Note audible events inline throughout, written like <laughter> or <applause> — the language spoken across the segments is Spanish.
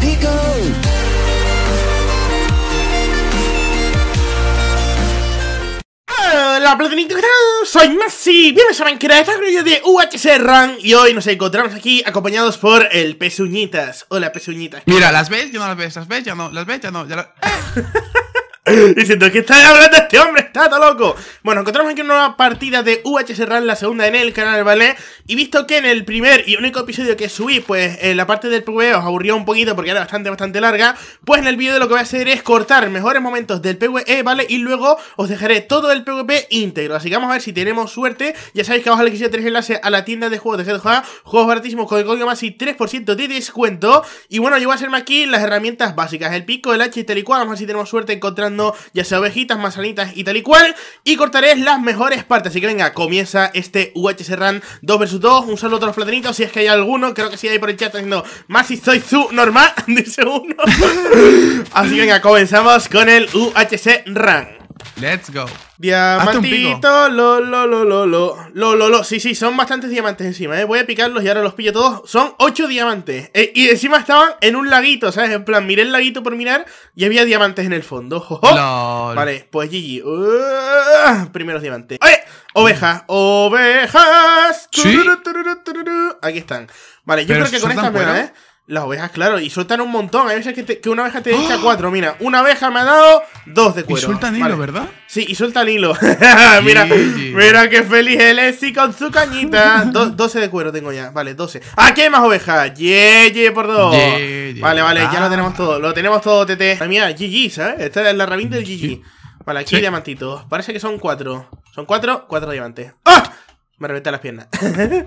digo. Hola, Platinitos, soy Messi. bienvenidos a Minecraft, vídeo de UHC Run Y hoy nos encontramos aquí acompañados por el Pezuñitas Hola, Pezuñitas Mira, ¿las ves? yo no las ves, ¿las ves? Ya no, ¿las ves? Ya no, <laughs> Y siento que está hablando este hombre, está todo loco. Bueno, encontramos aquí una nueva partida de UHC Run, la segunda en el canal, ¿vale? Y visto que en el primer y único episodio que subí, pues eh, la parte del PvE os aburrió un poquito porque era bastante, bastante larga, pues en el vídeo lo que voy a hacer es cortar mejores momentos del PvE, ¿vale? Y luego os dejaré todo el PvP íntegro. Así que vamos a ver si tenemos suerte. Ya sabéis que abajo le quisiera tenéis enlace a la tienda de juegos de juegos baratísimos con el código más y 3% de descuento. Y bueno, yo voy a hacerme aquí las herramientas básicas, el pico, el hacha y tal y cual. Vamos a ver si tenemos suerte encontrando ya sea ovejitas, manzanitas y tal y cual. Y cortaré las mejores partes. Así que venga, comienza este UHC Run 2 vs dos un solo otro los si es que hay alguno, creo que sí hay por el chat diciendo, más si soy tú, normal, <laughs> dice uno. <laughs> Así que venga, comenzamos con el UHC Rank. Let's go. Diamantito, lo, lo, lo, lo, lo, lo, lo, lo. Sí, sí, son bastantes diamantes encima, ¿eh? Voy a picarlos y ahora los pillo todos. Son ocho diamantes. Eh, y encima estaban en un laguito, ¿sabes? En plan, miré el laguito por mirar y había diamantes en el fondo. <laughs> Vale, pues GG. Uh, primeros diamantes. Ovejas, ovejas. Aquí están. Vale, yo creo que con esta buena, ¿eh? Las ovejas, claro, y sueltan un montón. Hay veces que, una oveja te echa ¡Ah! cuatro. Mira, una oveja me ha dado dos de cuero. Y sueltan hilo, ¿verdad? Sí, y sueltan hilo. <laughs> mira, mira qué feliz el Esi con su cañita. Doce de cuero tengo ya. Vale, 12. Aquí hay más ovejas. Yeah, por dos. vale, vale, ya lo ah. tenemos todo. Lo tenemos todo, TT. Mira, GG, ¿sabes? Esta es la rabina del GG. Vale, aquí hay Parece que son cuatro. Son cuatro, cuatro diamantes. ¡Ah! Me reventé las piernas.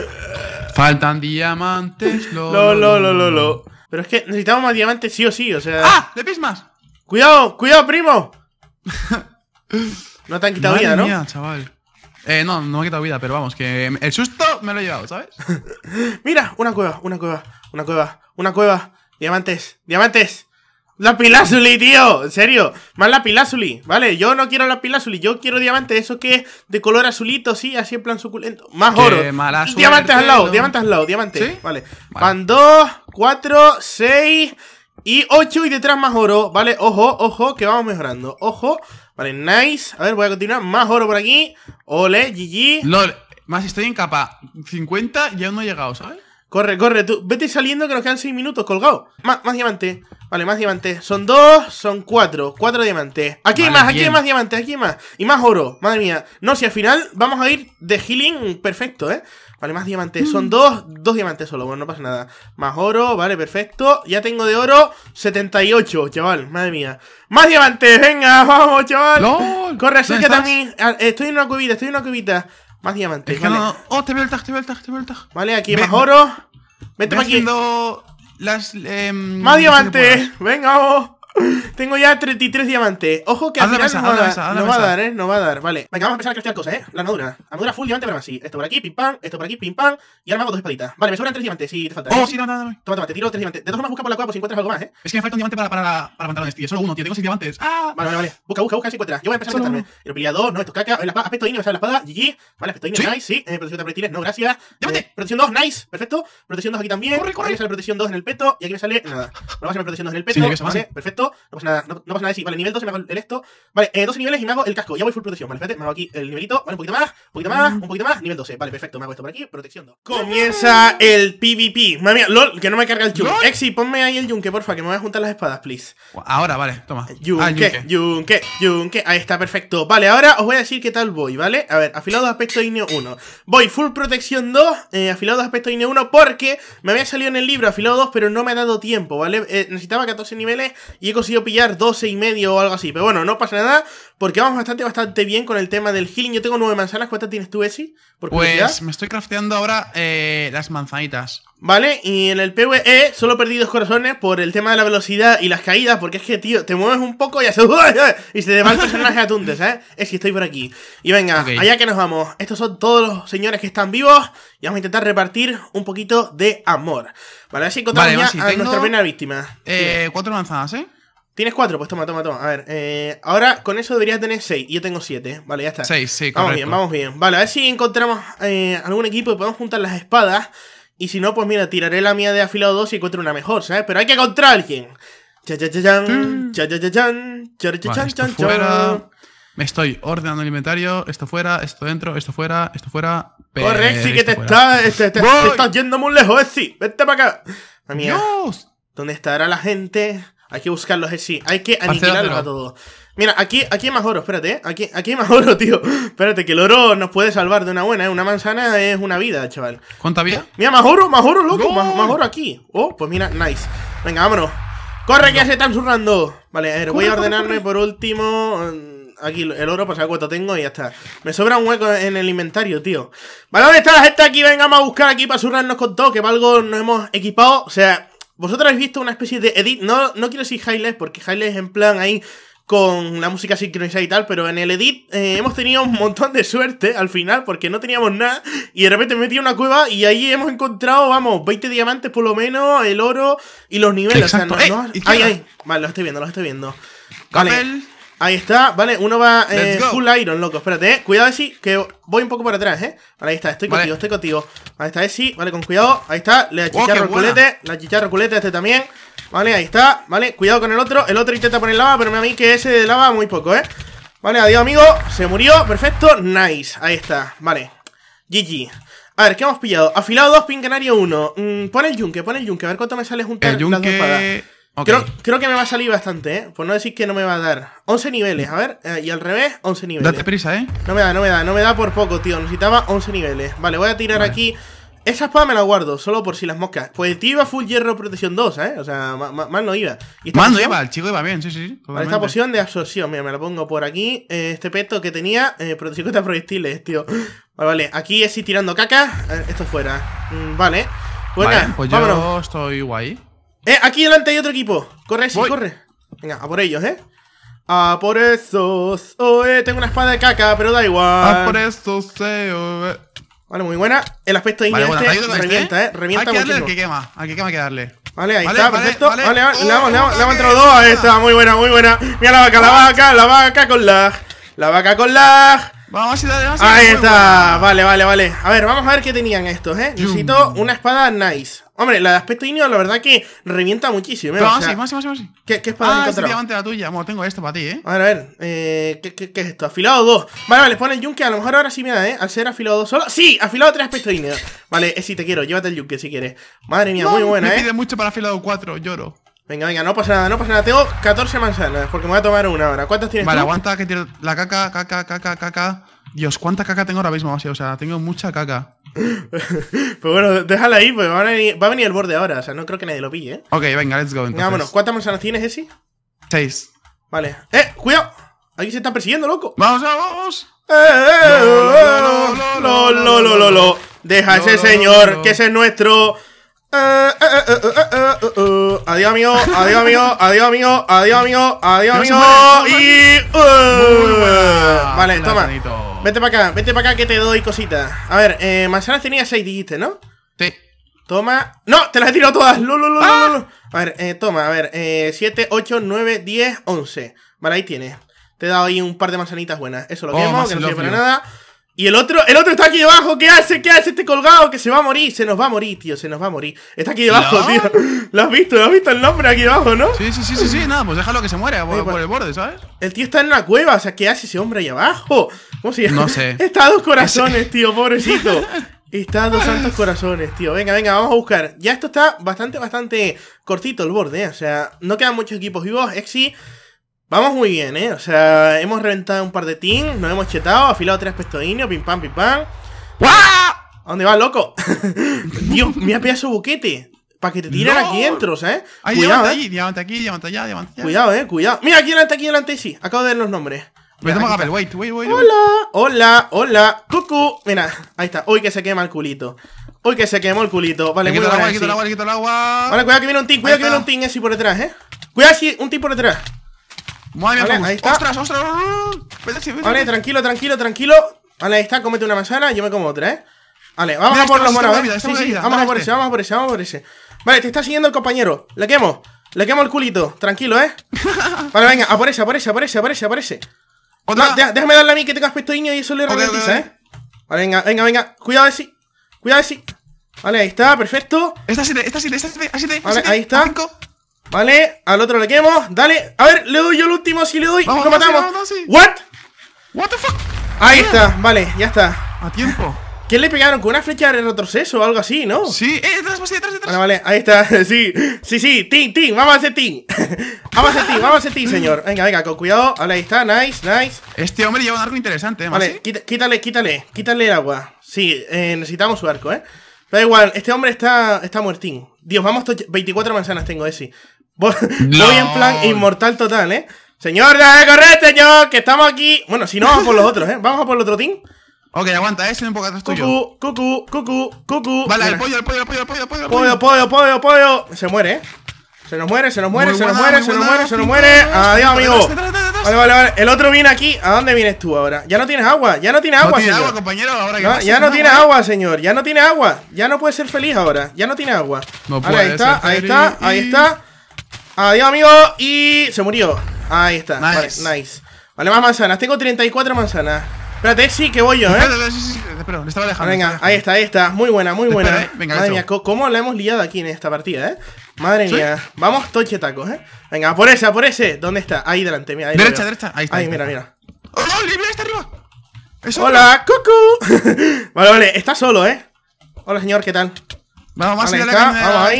<laughs> Faltan diamantes. Lo lo, lo, lo, lo, Pero es que necesitamos más diamantes sí o sí, o sea. ¡Ah! ¡Le pismas! ¡Cuidado! ¡Cuidado, primo! <laughs> no te han quitado vida, ¿no? chaval. Eh, no, no me ha quitado vida, pero vamos, que el susto me lo he llevado, ¿sabes? <laughs> Mira, una cueva, una cueva, una cueva, una cueva. Diamantes, diamantes. La Pilazuli, tío, en serio, más la Pilazuli, ¿vale? Yo no quiero la Pilazuli, yo quiero diamante, eso que es de color azulito, sí, así en plan suculento. Más oro. diamante diamantes al lado, diamantes al lado, Diamante, Vale. Van dos Cuatro, seis y ocho, y detrás más oro, ¿vale? Ojo, ojo, que vamos mejorando. Ojo, vale, nice. A ver, voy a continuar. Más oro por aquí. Ole, GG. LOL, más estoy en capa 50 y aún no he llegado, ¿sabes? Corre, corre, tú. Vete saliendo que nos quedan 6 minutos colgado. Más, más diamantes. Vale, más diamantes. Son 2, son 4, 4 diamantes. Aquí hay más, aquí hay más diamantes, aquí hay más. Y más oro. Madre mía. No, si al final vamos a ir de healing perfecto, ¿eh? Vale, más diamantes. Mm. Son 2, 2 diamantes solo. Bueno, no pasa nada. Más oro, vale, perfecto. Ya tengo de oro 78, chaval. Madre mía. Más diamantes, venga, <laughs> vamos, chaval. Corre, acércate que también, ah, Estoy en una cubita, estoy en una cubita. Más diamantes. Es que oh, te veo el tag, te veo el tag, te veo el tag. Vale, aquí más oro. Vete aquí. Las, em, Más diamantes. Venga, oh! Tengo ya 33 diamantes. Ojo que al final mesa, va, a dar, ¿eh? No va a dar, vale. Venga, vamos a empezar a craftear cosas, ¿eh? La armadura. Armadura full, diamante, pero así. Esto por aquí, pim pam. Esto por aquí, pim pam. Y ahora me hago dos espaditas. Vale, me sobran tres diamantes si te falta. ¿eh? Oh, sí, no, no, no. Toma, toma, te tiro tres diamantes. De todas formas, busca por la cueva por si encuentras algo más, ¿eh? Es que me falta un diamante para, para, para pantalones, este, tío. Solo uno, tío. Tengo seis diamantes. ¡Ah! Vale, vale, vale. Busca, busca, busca si encuentras. Yo voy a empezar Solo a meterme. Hidropiliador, no, esto caca. Eh, la, aspecto inio, me sale la espada. GG. Vale, aspecto inio, nice. Sí. Eh, protección de proyectiles, no, gracias. ¡Diamante! Eh, protección 2, nice. Perfecto. Protección 2 aquí también. Corre, corre. sale protección 2 en el peto. Y aquí me sale nada. No va a ser protección 2 en el peto. Sí, vale, perfecto. Nada, no, pasa nada así, Vale, nivel 12 me hago el esto. Vale, eh, 12 niveles y me hago el casco. Ya voy full protección. Vale, espérate, me hago aquí el nivelito. Vale, un poquito más, un poquito más, un poquito más. Nivel 12. Vale, perfecto, me hago esto por aquí. Protección 2. Comienza el PvP. Madre LOL, que no me carga el yunque. Exi, ponme ahí el yunque, porfa, que me voy a juntar las espadas, please. Ahora, vale, toma. Ah, yunque, ah, yunque, yunque, Ahí está, perfecto. Vale, ahora os voy a decir qué tal voy, ¿vale? A ver, afilado de aspecto íneo 1. Voy full protección 2, eh, afilado de aspecto íneo 1, porque me había salido en el libro afilado 2, pero no me ha dado tiempo, ¿vale? Eh, necesitaba 14 niveles y he conseguido pillar doce 12 y medio o algo así. Pero bueno, no pasa nada, porque vamos bastante, bastante bien con el tema del healing. Yo tengo nueve manzanas. ¿Cuántas tienes tú, Esi? Porque pues me estoy crafteando ahora eh, las manzanitas. Vale, y en el PvE solo perdí dos corazones por el tema de la velocidad y las caídas, porque es que, tío, te mueves un poco y haces... <laughs> Y se te va el personaje a ¿eh? Esi, estoy por aquí. Y venga, allá que nos vamos. Estos son todos los señores que están vivos y vamos a intentar repartir un poquito de amor. Vale, así encontramos si a nuestra primera víctima. Eh, cuatro manzanas, ¿eh? Tienes cuatro, pues toma, toma, toma. A ver, eh, ahora con eso deberías tener seis. Y yo tengo siete. Vale, ya está. Seis, sí, correcto. Vamos bien, vamos bien. Vale, a ver si encontramos eh, algún equipo y podemos juntar las espadas. Y si no, pues mira, tiraré la mía de afilado 2 y encuentro una mejor, ¿sabes? Pero hay que encontrar a alguien. Cha cha cha chan, cha cha cha chan, cha cha chan chan fuera. Me estoy ordenando el inventario, esto fuera, esto dentro, esto fuera, esto fuera. Correcto, sí que te estás, este, este, te, estás yendo muy lejos, Etsy. Eh, vete para acá. Dios. ¿Dónde estará la gente? Hay que buscarlos, eh, sí. Hay que aniquilarlos a todos. Mira, aquí, aquí hay más oro, espérate, eh. Aquí, aquí hay más oro, <laughs> tío. Espérate, que el oro nos puede salvar de una buena, ¿eh? Una manzana es una vida, chaval. ¿Cuánta vida? Mira, más oro, más oro, loco. Más, oro aquí. Oh, pues mira, nice. Venga, vámonos. ¡Corre, que ya se están zurrando! Vale, a ver, voy a ordenarme por último... Mm, aquí el oro para pues, saber cuánto tengo y ya está. Me sobra un hueco en el inventario, tío. Vale, ¿dónde está la gente aquí? Venga, vamos a buscar aquí para zurrarnos con todo, que valgo, algo nos hemos equipado. O sea, vosotros habéis visto una especie de edit, no, no quiero decir Highlight, porque es en plan ahí con la música sincronizada y tal, pero en el edit eh, hemos tenido un montón de suerte al final, porque no teníamos nada, y de repente metí una cueva y ahí hemos encontrado, vamos, 20 diamantes por lo menos, el oro y los niveles. O sea, no, no... Ay, ay, vale, los estoy viendo, los estoy viendo. Ahí está, vale, uno va eh, full iron, loco. Espérate, eh. cuidado, Esi, que voy un poco para atrás, eh. Ahí está, estoy contigo, estoy contigo. Ahí está, Esi, vale, con cuidado. Ahí está, le achicharro oh, el culete, le achicharro el culete a este también. Vale, ahí está, vale, cuidado con el otro. El otro intenta poner lava, pero me a mí que ese de lava muy poco, eh. Vale, adiós, amigo. Se murió, perfecto, nice. Ahí está, vale. GG. A ver, ¿qué hemos pillado? Afilado dos, pin canario 1. Mm, pon el yunque, pon el yunque, a ver cuánto me sale juntar el yunque... las dos Creo, que me va a salir bastante, ¿eh? Por no decir que no me va a dar. 11 niveles, a ver. Eh, y al revés, 11 niveles. Date prisa, ¿eh? No me da, no me da, no me da por poco, tío. Necesitaba 11 niveles. Vale, voy a tirar aquí. Esa espada me la guardo, solo por si las moscas. Pues tío iba full hierro protección 2, ¿eh? O sea, mal no iba. Y no iba, el chico iba bien, sí, sí. esta poción de absorción, mira, me la pongo por aquí. Eh, este peto que tenía, eh, protección contra proyectiles, tío. Vale, vale, aquí es tirando caca. Esto fuera. Mm, vale. pues yo estoy guay. Eh, aquí delante hay otro equipo. Corre, sí, corre. Venga, a por ellos, eh. A por esos. Oh, eh, tengo una espada de caca, pero da igual. A por esos, eh, Vale, muy buena. El aspecto de vale, este revienta, eh. Revienta Hay que quema. Al que quema que darle. Vale, ahí está, perfecto. Vale, vale, le vamos, oh, le vamos, le vamos entre dos. a esta. muy buena, muy buena. Mira la vaca, la vaca, la vaca con la... La vaca con la... Vamos a ir vamos Ahí está. Vale, vale, vale. A ver, vamos a ver qué tenían estos, ¿eh? Necesito una espada nice. Hombre, la de aspecto Íneo, la verdad que revienta muchísimo. ¿eh? vamos, vamos, vamos. ¿Qué, qué espada ah, encontrado? diamante la tuya. tengo esto para ti, ¿eh? A ver, a ver. Eh, ¿qué, qué, qué es esto? Afilado 2. Vale, vale, pon el yunque. A lo mejor ahora sí me da, ¿eh? Al ser afilado 2 solo. ¡Sí! Afilado 3 aspecto Íneo. Vale, eh, te quiero. Llévate el yunque si quieres. Madre mía, muy buena, ¿eh? Me pide mucho para afilado 4. Lloro. Venga, venga, no pasa nada, no pasa nada. Tengo 14 manzanas, porque me voy a tomar una ahora. ¿Cuántas tienes Vale, aguanta que tiro la caca, caca, caca, caca. Dios, ¿cuánta caca tengo ahora mismo? O sea, tengo mucha caca. <laughs> pues bueno, déjala ahí, pues va a, venir, el borde ahora. O sea, no creo que nadie lo pille, ¿eh? Ok, venga, let's go, entonces. vámonos. ¿Cuántas manzanas tienes, Esi? Seis. Vale. ¡Eh, cuidado! Aquí se están persiguiendo, loco. ¡Vamos, vamos! Eh, ¡Eh, eh! ¡Lo, lo, lo, lo, lo, lo! Deja ese señor, que ese es nuestro... Adiós, amigo. Adiós, amigo. Adiós, amigo. Adiós, amigo. Adiós, amigo. Y. Eh, vale, toma. Vete para acá. Vete para acá que te doy cositas. A ver, eh, manzanas tenía 6, dijiste, ¿no? Sí. Toma. ¡No! ¡Te las he tirado todas! ¡Lo, ah. A ver, eh, toma, a ver. Eh, 7, 8, 9, 10, 11. Vale, ahí tienes. Te he dado ahí un par de manzanitas buenas. Eso lo oh, que no sirve para nada. Y el otro, el otro está aquí debajo, ¿qué hace? ¿Qué hace este colgado? Que se va a morir, se nos va a morir, tío, se nos va a morir. Está aquí debajo, tío. Lo has visto, lo has visto el nombre aquí abajo ¿no? Sí, sí, sí, sí, nada, pues déjalo que se muera por, pues. el borde, ¿sabes? El tío está en una cueva, o sea, ¿qué hace ese hombre ahí abajo? ¿Cómo se llama? No sé. <laughs> Está a dos corazones, tío, pobrecito. <laughs> Está a dos santos corazones, tío. Venga, venga, vamos a buscar. Ya esto está bastante, bastante cortito el borde, ¿eh? o sea, no quedan muchos equipos vivos. Exi Vamos muy bien, ¿eh? O sea, hemos reventado un par de teams, nos hemos chetado, afilado tres pestodinios, pim pam, pim pam. ¡Guau! dónde vas, loco? <laughs> Dios, me ha pillado su buquete. Para que te tiren aquí dentro, eh. Ahí, cuidado, diamante allí, ¿eh? diamante aquí, diamante allá, diamante allá. Cuidado, eh, cuidado. Mira, aquí delante, aquí delante, sí. Acabo de ver los nombres. Mira, a papel, wait, wait, wait, Hola, hola, hola. Cucu. Mira, ahí está. Uy, que se quema el culito. Uy, que se quemó el culito. Vale, cuidado. quito el quito el agua, quito el agua. Vale, cuidado que viene un team, cuidado que viene un team ese eh, por detrás, eh. Cuidado si un team por detrás. Muy bien, ahí está. ¡Ostras, ostras! Vete, vale, tranquilo, tranquilo, tranquilo. Vale, ahí está, cómete una manzana, yo me como otra, ¿eh? Vale, vamos a por los monos, ¿eh? vamos a este. por ese, vamos a por ese, vamos a por ese. Vale, te está siguiendo el compañero. Le quemo, le quemo el culito, tranquilo, ¿eh? <laughs> Vale, venga, a por ese, a por por por déjame darle a mí que tenga aspecto niño y eso le ralentiza, ¿eh? Vale, venga, venga, venga. Cuidado de sí. Cuidado de sí. Vale, ahí está, perfecto. Esta 7, esta 7, esta 7, Vale, ahí está. Vale, al otro le quemo. Dale, a ver, le doy yo el último. Si le doy, vamos, lo matamos. ¿What? ¿What the fuck? Ahí está, vale, ya está. A tiempo. ¿Qué le pegaron? ¿Con una flecha de retroceso o algo así, no? Sí, eh, detrás, detrás, detrás. Vale, vale, ahí está, <laughs> sí, sí, sí, ting, ting, vamos a hacer ting. <laughs> vamos a hacer ting, vamos a hacer ting, señor. Venga, venga, con cuidado. ahí está, nice, nice. Este hombre lleva un arco interesante, ¿eh? Vale, quítale, quítale, quítale el agua. Sí, eh, necesitamos su arco, ¿eh? Da igual, este hombre está, está muertín. Dios, vamos, 24 manzanas tengo, eh, sí Voy, en plan inmortal total, ¿eh? Señor, de correr, señor, que estamos aquí. Bueno, si no, vamos por los otros, ¿eh? Vamos a por el otro team. Ok, aguanta, eh, soy un poco atrás tuyo. Cucu, cucu, cucu, Vale, el pollo, el pollo, el pollo, el pollo, el pollo. Pollo, pollo, pollo, pollo. Se muere, eh. Se nos muere, se nos muere, se nos muere, se nos muere, se nos muere. Adiós, amigo. Vale, vale, vale. El otro viene aquí. ¿A dónde vienes tú ahora? Ya no tienes agua, ya no tienes agua, señor. agua, compañero, ahora que Ya no tienes agua, señor. Ya no tiene agua. Ya no puede ser feliz ahora. Ya no tiene agua. ahí está, ahí está, ahí está. Adiós, amigo. Y se murió. Ahí está. Nice. Vale, más manzanas. Tengo 34 manzanas. Espérate, sí, que voy yo, ¿eh? Espera, sí, sí, le estaba dejando. Venga, ahí está, ahí está. Muy buena, muy buena. Eh, Madre mía, cómo la hemos liado aquí en esta partida, ¿eh? Madre mía. Vamos, toche tacos, ¿eh? Venga, por ese, por ese. ¿Dónde está? Ahí delante, mira. derecha, derecha. Ahí está. Ahí, mira, mira. está arriba! ¡Hola, Cucu! <laughs> vale, vale, está solo, ¿eh? Hola, señor, ¿qué tal? Vamos, vamos, vale,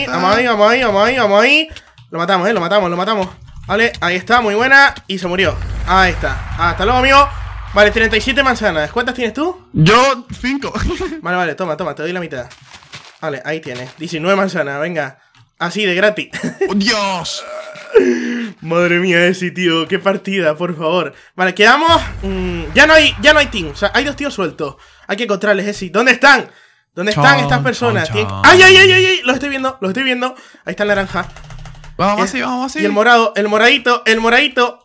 ahí, vamos ahí, vamos ahí, vamos ahí, vamos ahí. Lo matamos, eh, lo matamos, lo matamos Vale, ahí está, muy buena Y se murió Ahí está Hasta luego, amigo Vale, 37 manzanas ¿Cuántas tienes tú? Yo, 5 <laughs> Vale, vale, toma, toma Te doy la mitad Vale, ahí tienes 19 manzanas, venga Así, de gratis ¡Oh, ¡Dios! <laughs> Madre mía, ese tío, qué partida, por favor. Vale, quedamos. Mm, ya no hay, ya no hay team. O sea, hay dos tíos sueltos. Hay que encontrarles ese. ¿Dónde están? ¿Dónde están estas personas? ¡Ay, ay, ay, ay! ay! estoy viendo, los estoy viendo. Ahí está el naranja. Vamos así, vamos así. Y el morado, el moradito, el moradito.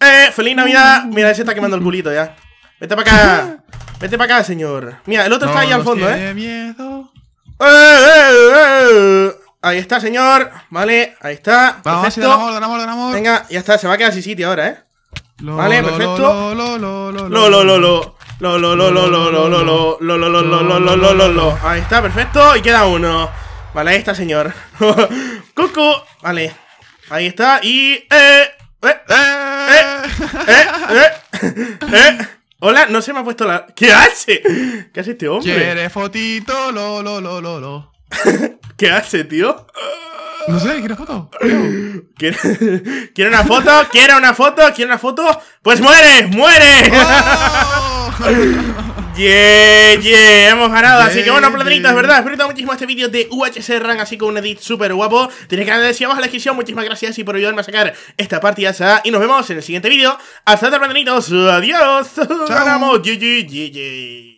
Eh, feliz Navidad. Mira, ese está quemando el culito ya. Vete para acá. Vete para acá, señor. Mira, el otro está ahí al fondo, eh. Ahí está, señor. Vale, ahí está. Venga, ya está, se va a quedar ahora, eh. vale, perfecto. Ahí está, perfecto. Y queda uno. Vale, ahí está, señor. <laughs> Coco. Vale. Ahí está. Y. Eh eh eh, eh, eh, eh, ¡Eh! ¡Eh! Hola, no se me ha puesto la. ¿Qué hace? ¿Qué hace este hombre? ¿Quieres fotito? Lo, lo, lo, lo, lo. <laughs> ¿Qué hace, tío? No sé, ¿quiere una foto? ¿Quiere, una foto? ¿Quiere una foto? ¿Quiere una foto? ¡Pues muere! ¡Muere! Oh. yeah, hemos ganado. así que bueno, pladritas, ¿verdad? Espero muchísimo este vídeo de UHC Run, así con un edit súper guapo. Tenéis que agradecer abajo en la descripción. Muchísimas gracias y por ayudarme a sacar esta partida. Y nos vemos en el siguiente vídeo. Hasta luego, pladritos. Adiós. Chao. Ganamos. GG, GG.